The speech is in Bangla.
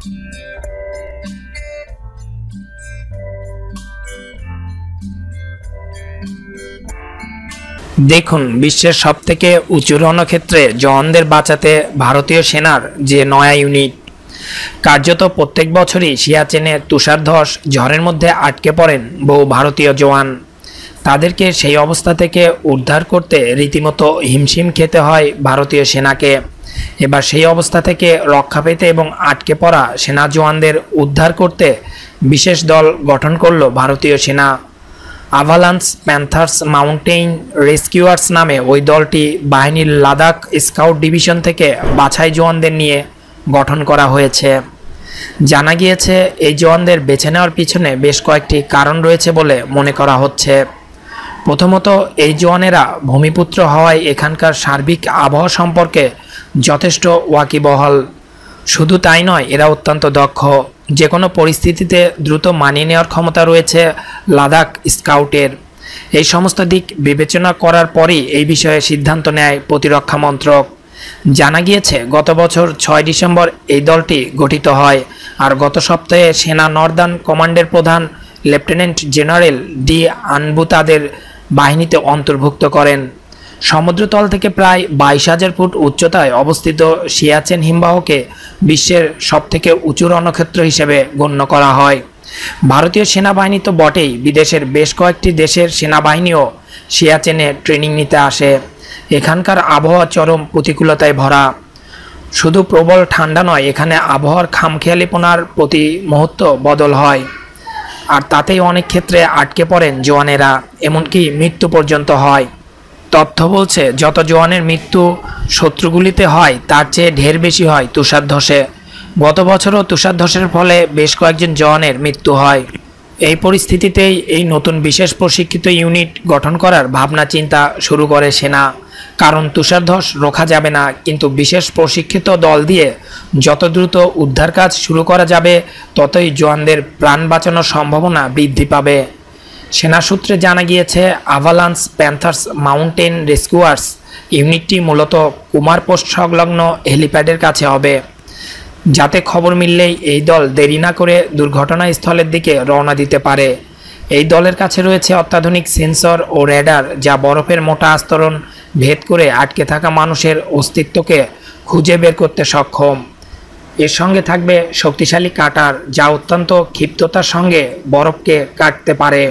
দেখুন বিশ্বের সবথেকে উঁচু রণক্ষেত্রে জওয়ানদের বাঁচাতে ভারতীয় সেনার যে নয়া ইউনিট কার্যত প্রত্যেক বছরই সিয়াচেনে তুষার ধস ঝড়ের মধ্যে আটকে পড়েন বহু ভারতীয় জওয়ান তাদেরকে সেই অবস্থা থেকে উদ্ধার করতে রীতিমতো হিমশিম খেতে হয় ভারতীয় সেনাকে এবার সেই অবস্থা থেকে রক্ষা পেতে এবং আটকে পড়া সেনা জওয়ানদের উদ্ধার করতে বিশেষ দল গঠন করল ভারতীয় সেনা আভালান্স প্যান্থার্স মাউন্টেইন রেস্কিউয়ার্স নামে ওই দলটি বাহিনীর লাদাখ স্কাউট ডিভিশন থেকে বাছাই জওয়ানদের নিয়ে গঠন করা হয়েছে জানা গিয়েছে এই জওয়ানদের বেছে নেওয়ার পিছনে বেশ কয়েকটি কারণ রয়েছে বলে মনে করা হচ্ছে প্রথমত এই জওয়ানেরা ভূমিপুত্র হওয়ায় এখানকার সার্বিক আবহাওয়া সম্পর্কে যথেষ্ট ওয়াকিবহাল শুধু তাই নয় এরা অত্যন্ত দক্ষ যে কোনো পরিস্থিতিতে দ্রুত মানিয়ে নেওয়ার ক্ষমতা রয়েছে লাদাখ স্কাউটের এই সমস্ত দিক বিবেচনা করার পরই এই বিষয়ে সিদ্ধান্ত নেয় প্রতিরক্ষা মন্ত্রক জানা গিয়েছে গত বছর ছয় ডিসেম্বর এই দলটি গঠিত হয় আর গত সপ্তাহে সেনা নর্দার্ন কমান্ডের প্রধান লেফটেন্যান্ট জেনারেল ডি আনবু তাদের বাহিনীতে অন্তর্ভুক্ত করেন সমুদ্রতল থেকে প্রায় বাইশ হাজার ফুট উচ্চতায় অবস্থিত সিয়াচেন হিমবাহকে বিশ্বের সবথেকে উঁচু রণক্ষেত্র হিসেবে গণ্য করা হয় ভারতীয় সেনাবাহিনী তো বটেই বিদেশের বেশ কয়েকটি দেশের সেনাবাহিনীও সিয়াচেনে ট্রেনিং নিতে আসে এখানকার আবহাওয়া চরম প্রতিকূলতায় ভরা শুধু প্রবল ঠান্ডা নয় এখানে আবহাওয়ার খামখেয়ালিপনার প্রতি মুহূর্ত বদল হয় আর তাতেই অনেক ক্ষেত্রে আটকে পড়েন জোয়ানেরা এমনকি মৃত্যু পর্যন্ত হয় তথ্য বলছে যত জোয়ানের মৃত্যু শত্রুগুলিতে হয় তার চেয়ে ঢের বেশি হয় তুষার ধসে গত বছরও তুষার ধসের ফলে বেশ কয়েকজন জওয়ানের মৃত্যু হয় এই পরিস্থিতিতেই এই নতুন বিশেষ প্রশিক্ষিত ইউনিট গঠন করার ভাবনা চিন্তা শুরু করে সেনা কারণ তুষারধস রোখা যাবে না কিন্তু বিশেষ প্রশিক্ষিত দল দিয়ে যত দ্রুত উদ্ধার কাজ শুরু করা যাবে ততই জওয়ানদের প্রাণ বাঁচানোর সম্ভাবনা বৃদ্ধি পাবে সেনা সূত্রে জানা গিয়েছে আভালান্স প্যান্থার্স মাউন্টেন রেস্কিউয়ার্স ইউনিটটি মূলত কুমার পোস্ট সংলগ্ন হেলিপ্যাডের কাছে হবে যাতে খবর মিললেই এই দল দেরি না করে দুর্ঘটনাস্থলের দিকে রওনা দিতে পারে এই দলের কাছে রয়েছে অত্যাধুনিক সেন্সর ও রেডার যা বরফের মোটা আস্তরণ ভেদ করে আটকে থাকা মানুষের অস্তিত্বকে খুঁজে বের করতে সক্ষম এর সঙ্গে থাকবে শক্তিশালী কাটার যা অত্যন্ত ক্ষিপ্ততার সঙ্গে বরফকে কাটতে পারে